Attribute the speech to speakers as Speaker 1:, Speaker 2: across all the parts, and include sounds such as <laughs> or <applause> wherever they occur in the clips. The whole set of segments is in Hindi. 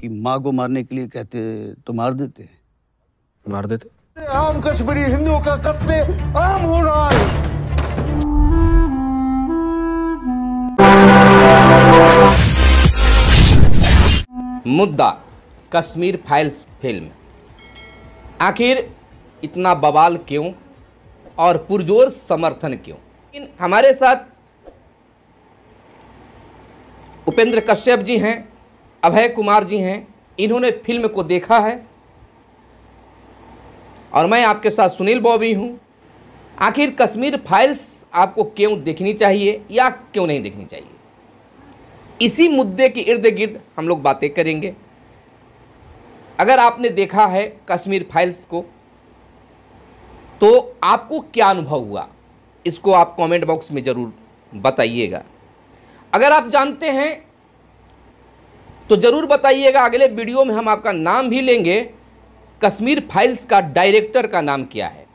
Speaker 1: कि माँ को मारने के लिए कहते तो मार देते मार देते
Speaker 2: आम कश्मीरी हिंदुओं का कत्ले आम हो रहा है
Speaker 1: मुद्दा कश्मीर फाइल्स फिल्म आखिर इतना बवाल क्यों और पुरजोर समर्थन क्यों इन हमारे साथ उपेंद्र कश्यप जी हैं अभय कुमार जी हैं इन्होंने फिल्म को देखा है और मैं आपके साथ सुनील बॉबी हूँ आखिर कश्मीर फाइल्स आपको क्यों देखनी चाहिए या क्यों नहीं देखनी चाहिए इसी मुद्दे के इर्द गिर्द हम लोग बातें करेंगे अगर आपने देखा है कश्मीर फाइल्स को तो आपको क्या अनुभव हुआ इसको आप कमेंट बॉक्स में ज़रूर बताइएगा अगर आप जानते हैं तो ज़रूर बताइएगा अगले वीडियो में हम आपका नाम भी लेंगे कश्मीर फाइल्स का डायरेक्टर का नाम क्या है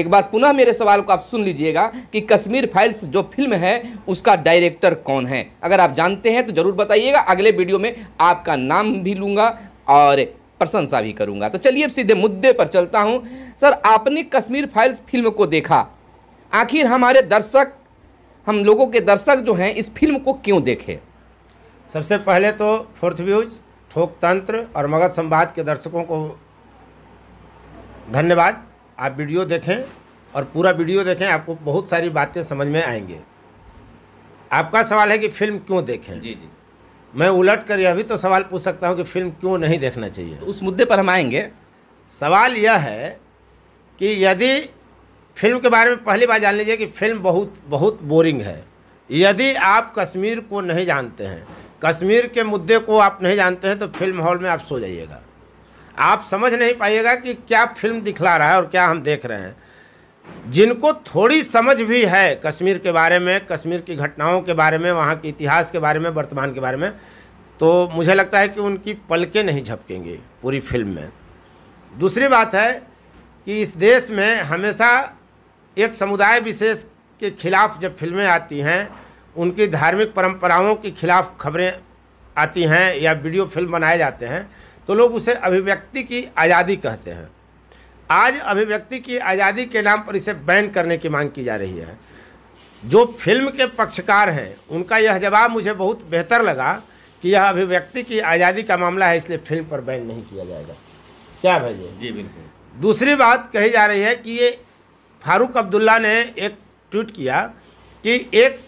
Speaker 1: एक बार पुनः मेरे सवाल को आप सुन लीजिएगा कि कश्मीर फाइल्स जो फिल्म है उसका डायरेक्टर कौन है अगर आप जानते हैं तो ज़रूर बताइएगा अगले वीडियो में आपका नाम भी लूँगा और प्रशंसा भी करूँगा तो चलिए अब सीधे मुद्दे पर चलता हूँ सर आपने कश्मीर फाइल्स फिल्म को देखा आखिर हमारे दर्शक
Speaker 2: हम लोगों के दर्शक जो हैं इस फिल्म को क्यों देखें सबसे पहले तो फोर्थ व्यूज थोक तंत्र और मगध संवाद के दर्शकों को धन्यवाद आप वीडियो देखें और पूरा वीडियो देखें आपको बहुत सारी बातें समझ में आएंगे आपका सवाल है कि फिल्म क्यों देखें जी जी मैं उलट कर यह भी तो सवाल पूछ सकता हूँ कि फिल्म क्यों नहीं देखना चाहिए तो उस मुद्दे पर हम आएंगे सवाल यह है कि यदि फिल्म के बारे में पहली बार जान लीजिए कि फिल्म बहुत बहुत बोरिंग है यदि आप कश्मीर को नहीं जानते हैं कश्मीर के मुद्दे को आप नहीं जानते हैं तो फिल्म हॉल में आप सो जाइएगा आप समझ नहीं पाइएगा कि क्या फिल्म दिखला रहा है और क्या हम देख रहे हैं जिनको थोड़ी समझ भी है कश्मीर के बारे में कश्मीर की घटनाओं के बारे में वहाँ के इतिहास के बारे में वर्तमान के बारे में तो मुझे लगता है कि उनकी पलकें नहीं झपकेंगे पूरी फिल्म में दूसरी बात है कि इस देश में हमेशा एक समुदाय विशेष के खिलाफ जब फिल्में आती हैं उनकी धार्मिक परंपराओं के खिलाफ खबरें आती हैं या वीडियो फिल्म बनाए जाते हैं तो लोग उसे अभिव्यक्ति की आज़ादी कहते हैं आज अभिव्यक्ति की आज़ादी के नाम पर इसे बैन करने की मांग की जा रही है जो फिल्म के पक्षकार हैं उनका यह जवाब मुझे बहुत बेहतर लगा कि यह अभिव्यक्ति की आज़ादी का मामला है इसलिए फिल्म पर बैन नहीं किया जाएगा क्या भाई जी बिल्कुल दूसरी बात कही जा रही है कि ये फारूक अब्दुल्ला ने एक ट्वीट किया कि एक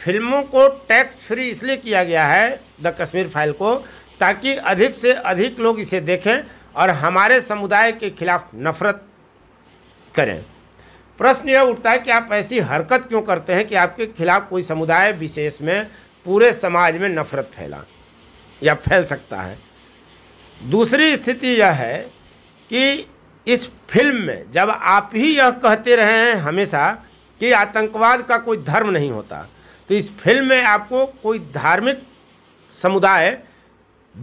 Speaker 2: फिल्मों को टैक्स फ्री इसलिए किया गया है द कश्मीर फाइल को ताकि अधिक से अधिक लोग इसे देखें और हमारे समुदाय के खिलाफ नफरत करें प्रश्न यह उठता है कि आप ऐसी हरकत क्यों करते हैं कि आपके खिलाफ कोई समुदाय विशेष में पूरे समाज में नफरत फैला या फैल सकता है दूसरी स्थिति यह है कि इस फिल्म में जब आप ही यह कहते रहे हैं हमेशा कि आतंकवाद का कोई धर्म नहीं होता तो इस फिल्म में आपको कोई धार्मिक समुदाय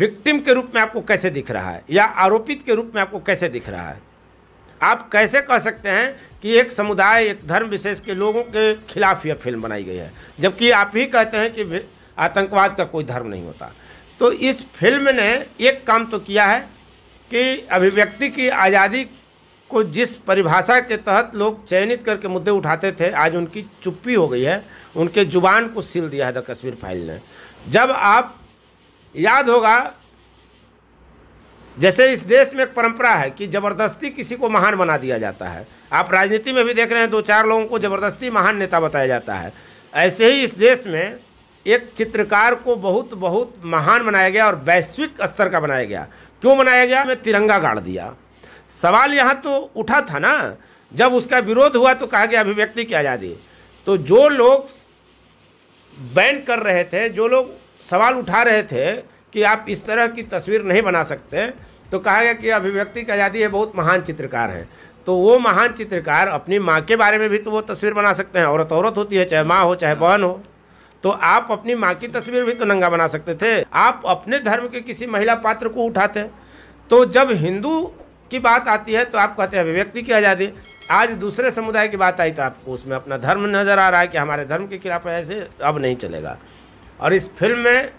Speaker 2: विक्टिम के रूप में आपको कैसे दिख रहा है या आरोपित के रूप में आपको कैसे दिख रहा है आप कैसे कह सकते हैं कि एक समुदाय एक धर्म विशेष के लोगों के खिलाफ यह फिल्म बनाई गई है जबकि आप ही कहते हैं कि आतंकवाद का कोई धर्म नहीं होता तो इस फिल्म ने एक काम तो किया है कि अभिव्यक्ति की आज़ादी को जिस परिभाषा के तहत लोग चयनित करके मुद्दे उठाते थे आज उनकी चुप्पी हो गई है उनके जुबान को सील दिया है द कश्मीर फाइल ने जब आप याद होगा जैसे इस देश में एक परंपरा है कि ज़बरदस्ती किसी को महान बना दिया जाता है आप राजनीति में भी देख रहे हैं दो चार लोगों को ज़बरदस्ती महान नेता बताया जाता है ऐसे ही इस देश में एक चित्रकार को बहुत बहुत महान बनाया गया और वैश्विक स्तर का बनाया गया क्यों बनाया गया मैं तिरंगा गाड़ दिया सवाल यहाँ तो उठा था ना जब उसका विरोध हुआ तो कहा गया अभिव्यक्ति की आज़ादी तो जो लोग बैन कर रहे थे जो लोग सवाल उठा रहे थे कि आप इस तरह की तस्वीर नहीं बना सकते तो कहा गया कि अभिव्यक्ति की आज़ादी है बहुत महान चित्रकार हैं तो वो महान चित्रकार अपनी माँ के बारे में भी तो वो तस्वीर बना सकते हैं औरत औरत होती है चाहे माँ हो चाहे बहन हो तो आप अपनी माँ की तस्वीर भी तो नंगा बना सकते थे आप अपने धर्म के किसी महिला पात्र को उठाते तो जब हिंदू की बात आती है तो आप कहते हैं अभिव्यक्ति की आज़ादी आज दूसरे समुदाय की बात आई तो आपको उसमें अपना धर्म नज़र आ रहा है कि हमारे धर्म के खिलाफ ऐसे अब नहीं चलेगा और इस फिल्म में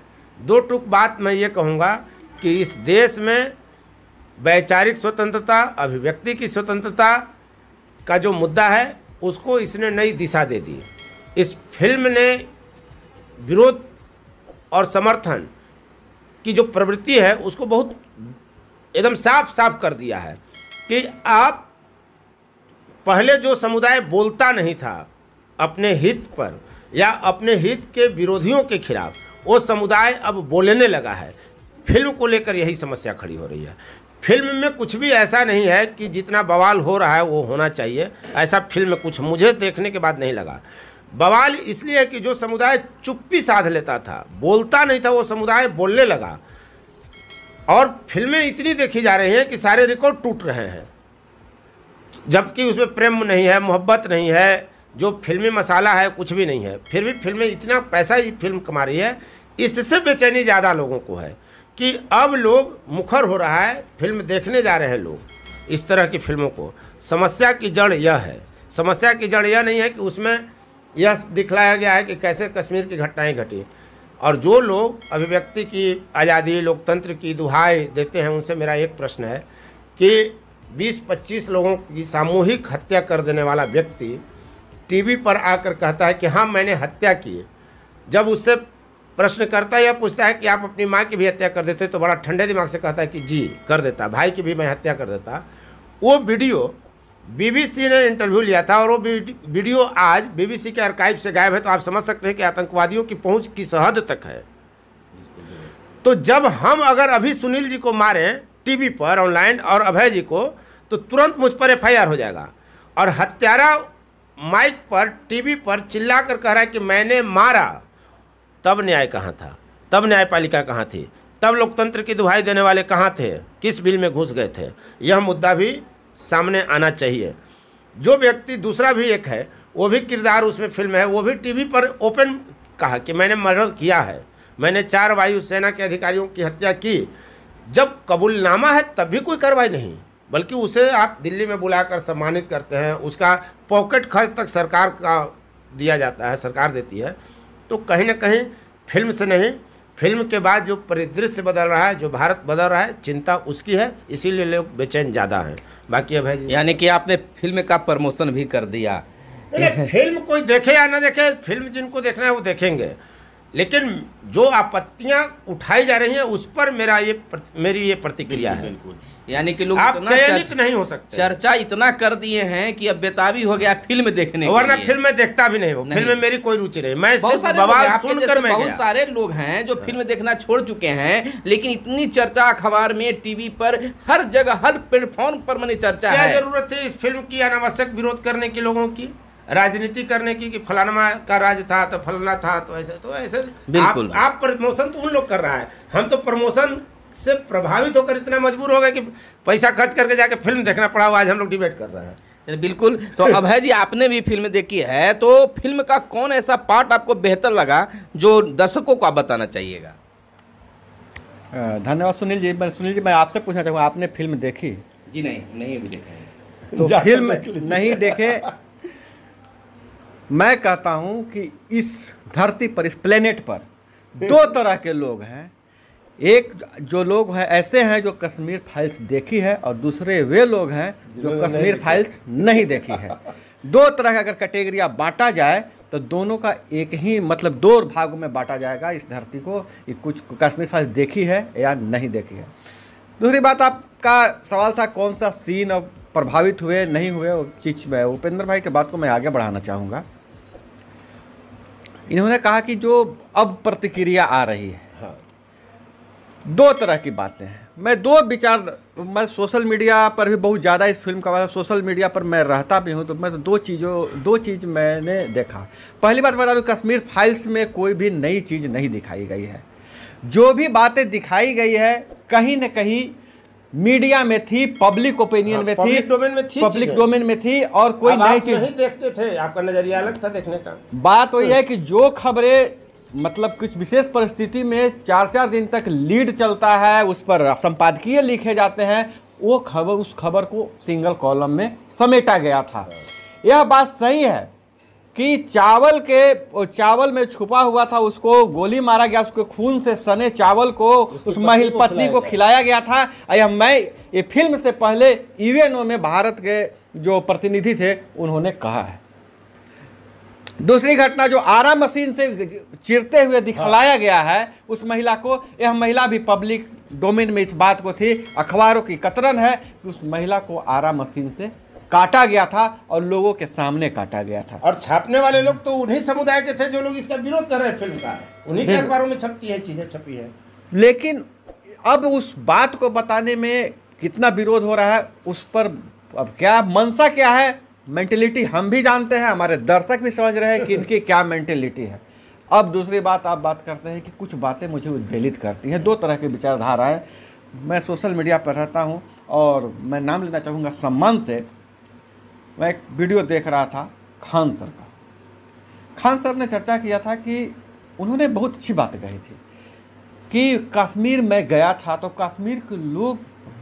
Speaker 2: दो टुक बात मैं ये कहूँगा कि इस देश में वैचारिक स्वतंत्रता अभिव्यक्ति की स्वतंत्रता का जो मुद्दा है उसको इसने नई दिशा दे दी इस फिल्म ने विरोध और समर्थन की जो प्रवृत्ति है उसको बहुत एकदम साफ साफ कर दिया है कि आप पहले जो समुदाय बोलता नहीं था अपने हित पर या अपने हित के विरोधियों के खिलाफ वो समुदाय अब बोलने लगा है फिल्म को लेकर यही समस्या खड़ी हो रही है फिल्म में कुछ भी ऐसा नहीं है कि जितना बवाल हो रहा है वो होना चाहिए ऐसा फिल्म कुछ मुझे देखने के बाद नहीं लगा बवाल इसलिए कि जो समुदाय चुप्पी साध लेता था बोलता नहीं था वो समुदाय बोलने लगा और फिल्में इतनी देखी जा रही हैं कि सारे रिकॉर्ड टूट रहे हैं जबकि उसमें प्रेम नहीं है मोहब्बत नहीं है जो फिल्मी मसाला है कुछ भी नहीं है फिर भी फिल्में इतना पैसा ही फिल्म कमा रही है इससे बेचैनी ज़्यादा लोगों को है कि अब लोग मुखर हो रहा है फिल्म देखने जा रहे हैं लोग इस तरह की फिल्मों को समस्या की जड़ यह है समस्या की जड़ यह नहीं है कि उसमें यह दिखलाया गया है कि कैसे कश्मीर की घटनाएं घटी और जो लोग अभिव्यक्ति की आज़ादी लोकतंत्र की दुहाई देते हैं उनसे मेरा एक प्रश्न है कि 20-25 लोगों की सामूहिक हत्या कर देने वाला व्यक्ति टीवी पर आकर कहता है कि हाँ मैंने हत्या की है जब उससे प्रश्न करता है या पूछता है कि आप अपनी माँ की भी हत्या कर देते तो बड़ा ठंडे दिमाग से कहता है कि जी कर देता भाई की भी मैं हत्या कर देता वो वीडियो बीबीसी ने इंटरव्यू लिया था और वो वीडियो आज बीबीसी के अर्काइव से गायब है तो आप समझ सकते हैं कि आतंकवादियों की पहुंच किस हद तक है तो जब हम अगर अभी सुनील जी को मारें टीवी पर ऑनलाइन और अभय जी को तो तुरंत मुझ पर एफ हो जाएगा और हत्यारा माइक पर टीवी पर चिल्ला कर कह रहा है कि मैंने मारा तब न्याय कहाँ था तब न्यायपालिका कहाँ थी तब लोकतंत्र की दुहाई देने वाले कहाँ थे किस बिल में घुस गए थे यह मुद्दा भी सामने आना चाहिए जो व्यक्ति दूसरा भी एक है वो भी किरदार उसमें फिल्म है वो भी टीवी पर ओपन कहा कि मैंने मर्डर किया है मैंने चार वायुसेना के अधिकारियों की हत्या की जब कबूलनामा है तब भी कोई कार्रवाई नहीं बल्कि उसे आप दिल्ली में बुलाकर सम्मानित करते हैं उसका पॉकेट खर्च तक सरकार का दिया जाता है सरकार देती है तो कहीं ना कहीं फिल्म से नहीं फिल्म के बाद जो परिदृश्य बदल रहा है जो भारत बदल रहा है चिंता उसकी है इसीलिए लोग बेचैन ज़्यादा हैं बाकी है भाई यानी कि आपने फिल्म का प्रमोशन भी कर दिया <laughs> फिल्म कोई देखे या ना देखे फिल्म जिनको देखना है वो देखेंगे लेकिन जो आपत्तियां उठाई जा रही हैं उस पर मेरा ये मेरी ये प्रतिक्रिया है बिल्कुल यानी कि लोग आप चयनित नहीं हो सकते चर्चा इतना कर
Speaker 1: दिए हैं कि अब बेताबी हो गया
Speaker 2: फिल्म देखने वरना फिल्म में देखता भी नहीं हो फिल्म में मेरी कोई रुचि नहीं मैं बहुत सारे लोग सुनकर मैं बहुत
Speaker 1: सारे लोग हैं जो हाँ। फिल्म देखना छोड़ चुके हैं लेकिन इतनी
Speaker 2: चर्चा अखबार में टीवी पर हर जगह हर प्लेटफॉर्म पर मैंने चर्चा जरूरत है इस फिल्म की अनावश्यक विरोध करने की लोगों की राजनीति करने की कि फलाना का राज था तो फलाना था तो ऐसे तो ऐसे बिल्कुल आप, आप प्रमोशन तो उन लोग कर रहा है हम तो प्रमोशन से प्रभावित होकर इतना मजबूर हो गए कि पैसा खर्च करके जाके फिल्म देखना पड़ा हुआ आज हम लोग डिबेट कर रहे हैं बिल्कुल तो अभय जी आपने भी फिल्म देखी है तो फिल्म का कौन ऐसा पार्ट आपको
Speaker 1: बेहतर लगा जो दर्शकों को आप बताना चाहिएगा
Speaker 3: धन्यवाद सुनील जी मैं सुनील जी मैं आपसे पूछना चाहूँगा आपने फिल्म देखी जी नहीं नहीं अभी देखी तो फिल्म नहीं देखे मैं कहता हूँ कि इस धरती पर इस प्लेनेट पर दो तरह के लोग हैं एक जो लोग हैं ऐसे हैं जो कश्मीर फाइल्स देखी है और दूसरे वे लोग हैं जो कश्मीर फाइल्स नहीं देखी है दो तरह का अगर कैटेगरी बांटा जाए तो दोनों का एक ही मतलब दो भागों में बांटा जाएगा इस धरती को ये कुछ कश्मीर फाइल्स देखी है या नहीं देखी है दूसरी बात आपका सवाल था कौन सा सीन अब प्रभावित हुए नहीं हुए चीज में उपेंद्र भाई के बात को मैं आगे बढ़ाना चाहूँगा इन्होंने कहा कि जो अब प्रतिक्रिया आ रही है हाँ। दो तरह की बातें हैं मैं दो विचार मैं सोशल मीडिया पर भी बहुत ज़्यादा इस फिल्म का मतलब सोशल मीडिया पर मैं रहता भी हूँ तो मैं तो दो चीज़ों दो चीज़ मैंने देखा पहली बात बता दूँ कश्मीर फाइल्स में कोई भी नई चीज़ नहीं दिखाई गई है जो भी बातें दिखाई गई है कहीं ना कहीं मीडिया में थी पब्लिक ओपिनियन हाँ, में थी डोमेन में थी पब्लिक डोमेन में थी और कोई नई चीज नहीं
Speaker 2: देखते थे आपका नजरिया अलग था देखने का
Speaker 3: बात वही है कि जो खबरें मतलब कुछ विशेष परिस्थिति में चार चार दिन तक लीड चलता है उस पर संपादकीय लिखे जाते हैं वो खबर उस खबर को सिंगल कॉलम में समेटा गया था हाँ। यह बात सही है कि चावल के चावल में छुपा हुआ था उसको गोली मारा गया उसके खून से सने चावल को उस महिल पत्नी को खिलाया गया था यह मैं ये फिल्म से पहले यूएनओ में भारत के जो प्रतिनिधि थे उन्होंने कहा है दूसरी घटना जो आरा मशीन से चिरते हुए दिखलाया हाँ। गया है उस महिला को यह महिला भी पब्लिक डोमेन में इस बात को थी अखबारों की कतरन है कि उस महिला को आरा मशीन से काटा गया था और लोगों के सामने काटा गया था और छापने वाले लोग तो उन्हीं समुदाय के थे जो लोग इसका
Speaker 2: विरोध कर रहे फिल्म का उन्हीं के अखबारों में छपती है चीज़ें छपी है
Speaker 3: लेकिन अब उस बात को बताने में कितना विरोध हो रहा है उस पर अब क्या मनसा क्या है मेंटेलिटी हम भी जानते हैं हमारे दर्शक भी समझ रहे हैं कि इनकी क्या मेंटेलिटी है अब दूसरी बात आप बात करते हैं कि कुछ बातें मुझे उद्वेलित करती हैं दो तरह की विचारधाराएं मैं सोशल मीडिया पर रहता हूँ और मैं नाम लेना चाहूँगा सम्मान से मैं एक वीडियो देख रहा था खान सर का खान सर ने चर्चा किया था कि उन्होंने बहुत अच्छी बात कही थी कि कश्मीर में गया था तो कश्मीर के लोग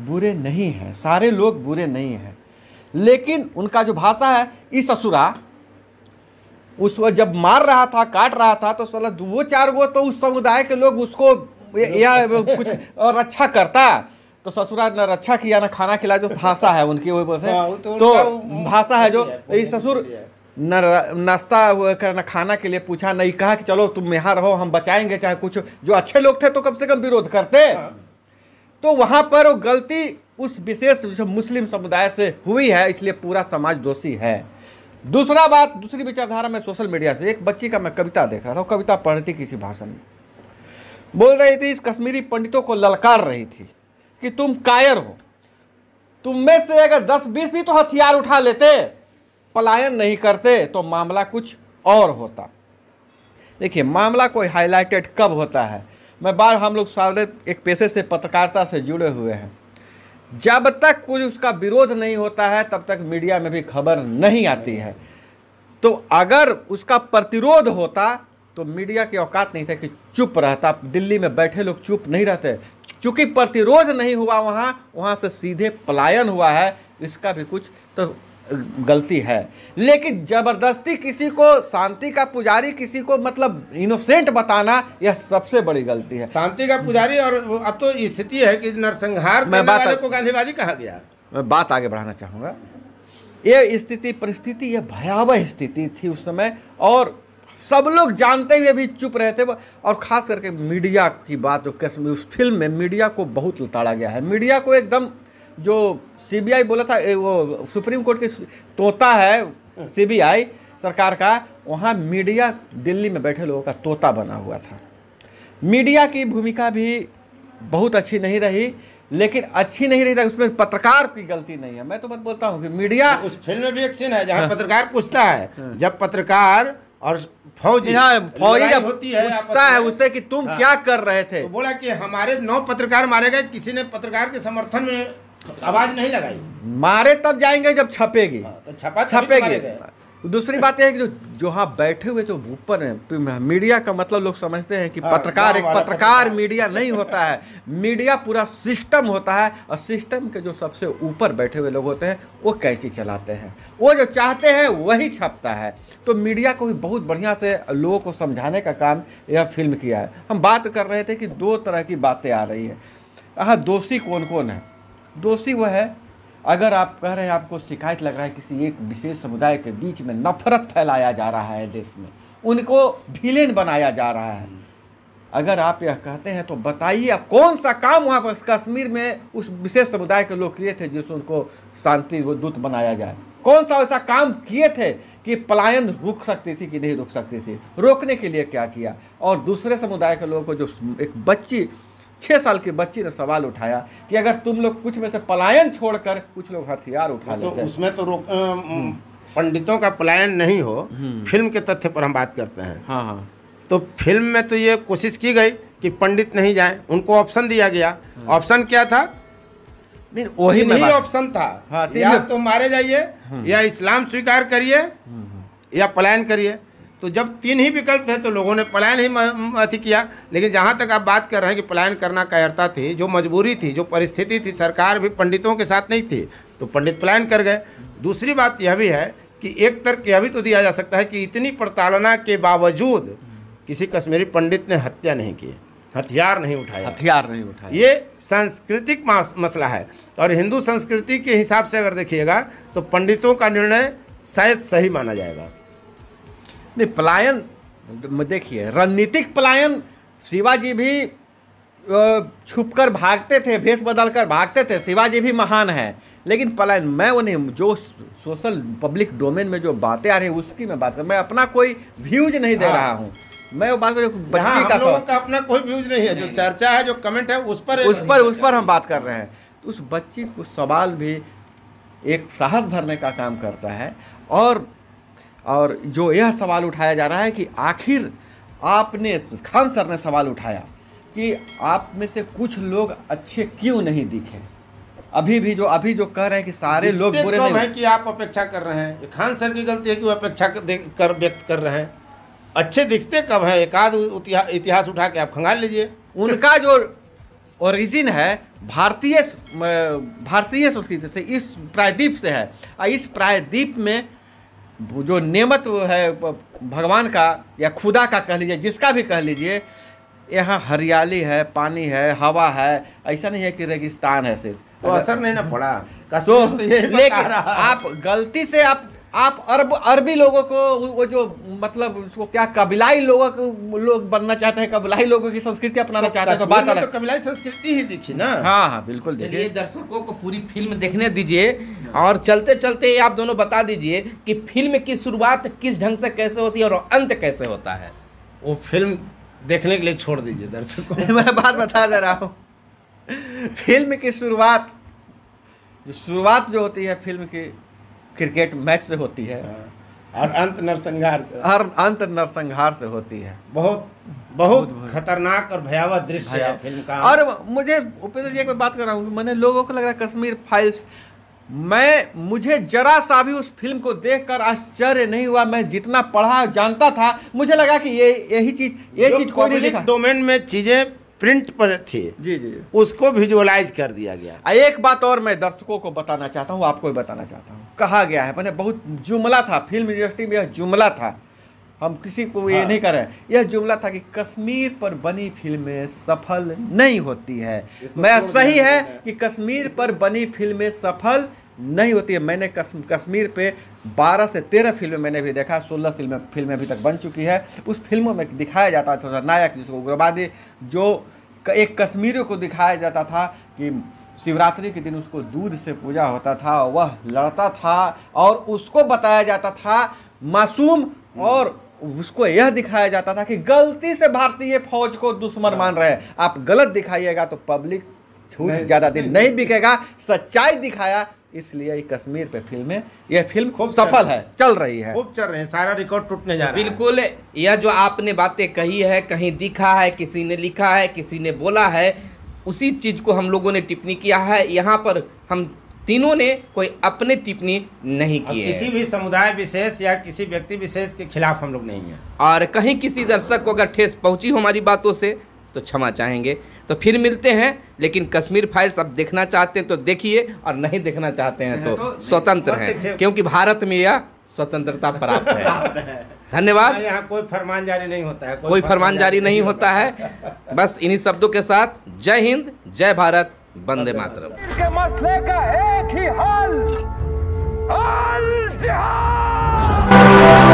Speaker 3: बुरे नहीं हैं सारे लोग बुरे नहीं हैं लेकिन उनका जो भाषा है इस ससुरा उस जब मार रहा था काट रहा था तो सला वो चार वो तो उस समुदाय के लोग उसको या कुछ और अच्छा करता तो ससुराल न रक्षा किया ना खाना खिला जो भाषा है उनकी वो बोलते हाँ, तो, तो भाषा है जो ये ससुर न नाश्ता करना खाना के लिए पूछा नहीं कहा कि चलो तुम यहाँ रहो हम बचाएंगे चाहे कुछ जो अच्छे लोग थे तो कम से कम विरोध करते हाँ। तो वहाँ पर वो गलती उस विशेष मुस्लिम समुदाय से हुई है इसलिए पूरा समाज दोषी है दूसरा बात दूसरी विचारधारा में सोशल मीडिया से एक बच्ची का मैं कविता देख रहा था कविता पढ़ती किसी भाषण में बोल रही थी इस कश्मीरी पंडितों को ललकार रही थी कि तुम कायर हो तुम में से अगर दस बीस भी तो हथियार उठा लेते पलायन नहीं करते तो मामला कुछ और होता देखिए मामला कोई हाईलाइटेड कब होता है मैं बार हम लोग सारे एक पेशे से पत्रकारिता से जुड़े हुए हैं जब तक कुछ उसका विरोध नहीं होता है तब तक मीडिया में भी खबर नहीं आती है तो अगर उसका प्रतिरोध होता तो मीडिया की औकात नहीं था कि चुप रहता दिल्ली में बैठे लोग चुप नहीं रहते चूँकि प्रतिरोध नहीं हुआ वहाँ वहाँ से सीधे पलायन हुआ है इसका भी कुछ तो गलती है लेकिन ज़बरदस्ती किसी को शांति का पुजारी किसी को मतलब इनोसेंट बताना यह सबसे बड़ी गलती है शांति का पुजारी और अब तो स्थिति है कि नरसंहार में बात को गांधीबाजी कहा गया मैं बात आगे बढ़ाना चाहूँगा ये स्थिति परिस्थिति यह भयावह स्थिति थी उस समय और सब लोग जानते हुए भी चुप रहे थे और ख़ास करके मीडिया की बात कश्मीर उस फिल्म में मीडिया को बहुत लताड़ा गया है मीडिया को एकदम जो सीबीआई बोला था वो सुप्रीम कोर्ट की तोता है सीबीआई सरकार का वहाँ मीडिया दिल्ली में बैठे लोगों का तोता बना हुआ था मीडिया की भूमिका भी बहुत अच्छी नहीं रही लेकिन अच्छी नहीं रही था तो उसमें पत्रकार की गलती नहीं है मैं तो मत बोलता हूँ कि मीडिया उस फिल्म में भी एक सीन है जहाँ हाँ। पत्रकार पूछता है हाँ। जब पत्रकार और फौजी हाँ, फौजी जब होती है पूछता है उससे कि तुम हाँ। क्या कर रहे थे तो
Speaker 2: बोला कि हमारे नौ पत्रकार मारे गए किसी ने पत्रकार के समर्थन में आवाज नहीं लगाई
Speaker 3: मारे तब जाएंगे जब छपेगी हाँ, तो
Speaker 2: छपा तो छपेगी
Speaker 3: दूसरी बात यह है कि जो जो हाँ बैठे हुए जो ऊपर हैं तो मीडिया का मतलब लोग समझते हैं कि आ, हाँ, पत्रकार एक पत्रकार मीडिया नहीं होता है मीडिया पूरा सिस्टम होता है और सिस्टम के जो सबसे ऊपर बैठे हुए लोग होते हैं वो कैंची चलाते हैं वो जो चाहते हैं वही छपता है तो मीडिया को भी बहुत बढ़िया से लोगों को समझाने का काम यह फिल्म किया है हम बात कर रहे थे कि दो तरह की बातें आ रही हैं हाँ दोषी कौन कौन है दोषी वह है अगर आप कह रहे हैं आपको शिकायत लग रहा है किसी एक विशेष समुदाय के बीच में नफरत फैलाया जा रहा है देश में उनको भीलेन बनाया जा रहा है अगर आप यह कहते हैं तो बताइए आप कौन सा काम वहाँ पर कश्मीर में उस विशेष समुदाय के लोग किए थे जिससे उनको शांति दूत बनाया जाए कौन सा ऐसा काम किए थे कि पलायन रुक सकती थी कि नहीं रुक सकती थी रोकने के लिए क्या किया और दूसरे समुदाय के लोगों को जो एक बच्ची छः साल के बच्ची ने सवाल उठाया कि अगर तुम लोग कुछ में से पलायन छोड़कर कुछ लोग हथियार उठा तो उसमें तो रोक
Speaker 2: हम्म। पंडितों का पलायन नहीं हो हम्म। फिल्म के तथ्य पर हम बात करते हैं हाँ हाँ तो फिल्म में तो ये कोशिश की गई कि पंडित नहीं जाए उनको ऑप्शन दिया गया हाँ। ऑप्शन क्या था नहीं वही नहीं ऑप्शन था
Speaker 3: हाँ, या तो
Speaker 2: मारे जाइए हम्म। या इस्लाम स्वीकार करिए या पलायन करिए तो जब तीन ही विकल्प थे तो लोगों ने पलायन ही अथी किया लेकिन जहाँ तक आप बात कर रहे हैं कि पलायन करना कायरता थी जो मजबूरी थी जो परिस्थिति थी सरकार भी पंडितों के साथ नहीं थी तो पंडित पलायन कर गए दूसरी बात यह भी है कि एक तर्क यह भी तो दिया जा सकता है कि इतनी प्रताड़ना के बावजूद किसी कश्मीरी पंडित ने हत्या नहीं की हथियार नहीं उठाया हथियार नहीं उठाया ये सांस्कृतिक मसला है और हिंदू संस्कृति के हिसाब से अगर देखिएगा तो पंडितों का
Speaker 3: निर्णय शायद सही माना जाएगा नहीं पलायन देखिए रणनीतिक पलायन शिवाजी भी छुप कर भागते थे भेष बदल कर भागते थे शिवाजी भी महान है लेकिन पलायन मैं उन्हें जो सोशल पब्लिक डोमेन में जो बातें आ रही है उसकी मैं बात कर मैं अपना कोई व्यूज नहीं दे हाँ। रहा हूँ मैं वो बात बच्ची का, का अपना कोई व्यूज नहीं है नहीं। जो चर्चा है जो कमेंट है उस पर उस पर उस पर हम बात कर रहे हैं तो उस बच्ची को सवाल भी एक साहस भरने का काम करता है और और जो यह सवाल उठाया जा रहा है कि आखिर आपने खान सर ने सवाल उठाया कि आप में से कुछ लोग अच्छे क्यों नहीं दिखे अभी भी जो अभी जो कह रहे हैं कि सारे लोग बुरे नहीं है
Speaker 2: कि आप अपेक्षा कर रहे हैं खान सर की गलती है कि वो अपेक्षा कर व्यक्त कर रहे हैं अच्छे दिखते कब है
Speaker 3: एक इतिहास उठा के आप खंगाल लीजिए उनका जो ओरिजिन है भारतीय भारतीय संस्कृति से इस प्रायद्वीप से है इस प्रायद्वीप में जो नेमत है भगवान का या खुदा का कह लीजिए जिसका भी कह लीजिए यहाँ हरियाली है पानी है हवा है ऐसा नहीं है कि रेगिस्तान है सिर्फ तो असर नहीं ना पड़ा तो, तो ये लेकिन आप गलती से आप आप अरब अरबी लोगों को वो जो मतलब उसको क्या कबिलाई लोगों को लोग बनना चाहते हैं कबिलाई लोगों की संस्कृति अपनाना तो चाहते हैं तो बात तो कबिलाई संस्कृति ही दिखी ना
Speaker 2: हाँ हाँ बिल्कुल देखिए
Speaker 1: दर्शकों को पूरी फिल्म देखने दीजिए और चलते चलते आप दोनों बता दीजिए कि फिल्म की शुरुआत किस ढंग से कैसे होती है और अंत कैसे होता है
Speaker 2: वो फिल्म देखने के लिए छोड़ दीजिए दर्शकों
Speaker 3: <laughs> मैं बात बता दे रहा हूँ फिल्म की शुरुआत शुरुआत जो होती है फिल्म की क्रिकेट मैच से होती है हाँ, और अंत नरसंहार से हर अंत नरसंहार से होती है बहुत बहुत, खतरनाक और भयावह दृश्य है फिल्म का और मुझे उपेंद्र जी एक बात कर रहा हूँ मैंने लोगों को लग रहा है कश्मीर फाइल्स मैं मुझे जरा सा भी उस फिल्म को देखकर आश्चर्य नहीं हुआ मैं जितना पढ़ा जानता था मुझे लगा कि ये यही चीज ये चीज कोई नहीं डोमेन में चीजें प्रिंट पर थी जी जी उसको विजुअलाइज कर दिया गया एक बात और मैं दर्शकों को बताना चाहता हूँ आपको भी बताना चाहता हूँ कहा गया है मैंने बहुत जुमला था फिल्म इंडस्ट्री में यह जुमला था हम किसी को ये हाँ। नहीं कर रहे यह जुमला था कि कश्मीर पर बनी फिल्में सफल नहीं होती है मैं सही है कि कश्मीर पर बनी फिल्में सफल नहीं होती है मैंने कश्मीर पे 12 से 13 फिल्में मैंने भी देखा 16 फिल्में फिल्म अभी तक बन चुकी है उस फिल्मों में दिखाया जाता था नायक जिसको उग्रवादी जो एक कश्मीरियों को दिखाया जाता था कि शिवरात्रि के दिन उसको दूध से पूजा होता था वह लड़ता था और उसको बताया जाता था मासूम और उसको यह दिखाया जाता था कि गलती से भारतीय फौज को दुश्मन हाँ। मान रहे हैं आप गलत दिखाइएगा तो पब्लिक छूट ज़्यादा दिन नहीं बिकेगा सच्चाई दिखाया इसलिए कश्मीर पे फिल्में यह फिल्म खूब सफल है चल रही है खूब
Speaker 1: चल रहे हैं सारा रिकॉर्ड टूटने जा रहा बिल्कुल यह जो आपने बातें कही है कहीं दिखा है किसी ने लिखा है किसी ने बोला है उसी चीज़ को हम लोगों ने टिप्पणी किया है यहाँ पर हम तीनों ने कोई अपने टिप्पणी नहीं की किसी भी
Speaker 2: समुदाय विशेष या किसी व्यक्ति विशेष के खिलाफ हम लोग नहीं हैं
Speaker 1: और कहीं किसी दर्शक को अगर ठेस पहुंची हो हमारी बातों से तो क्षमा चाहेंगे तो फिर मिलते हैं लेकिन कश्मीर फाइल्स अब देखना चाहते हैं तो देखिए और नहीं देखना चाहते हैं तो, तो स्वतंत्र हैं क्योंकि भारत में यह स्वतंत्रता प्राप्त है
Speaker 2: धन्यवाद यहाँ कोई फरमान जारी नहीं होता है कोई, कोई फरमान जारी नहीं होता है
Speaker 1: बस इन्हीं शब्दों के साथ जय हिंद जय भारत बंदे मातर
Speaker 3: के मसले का एक ही हल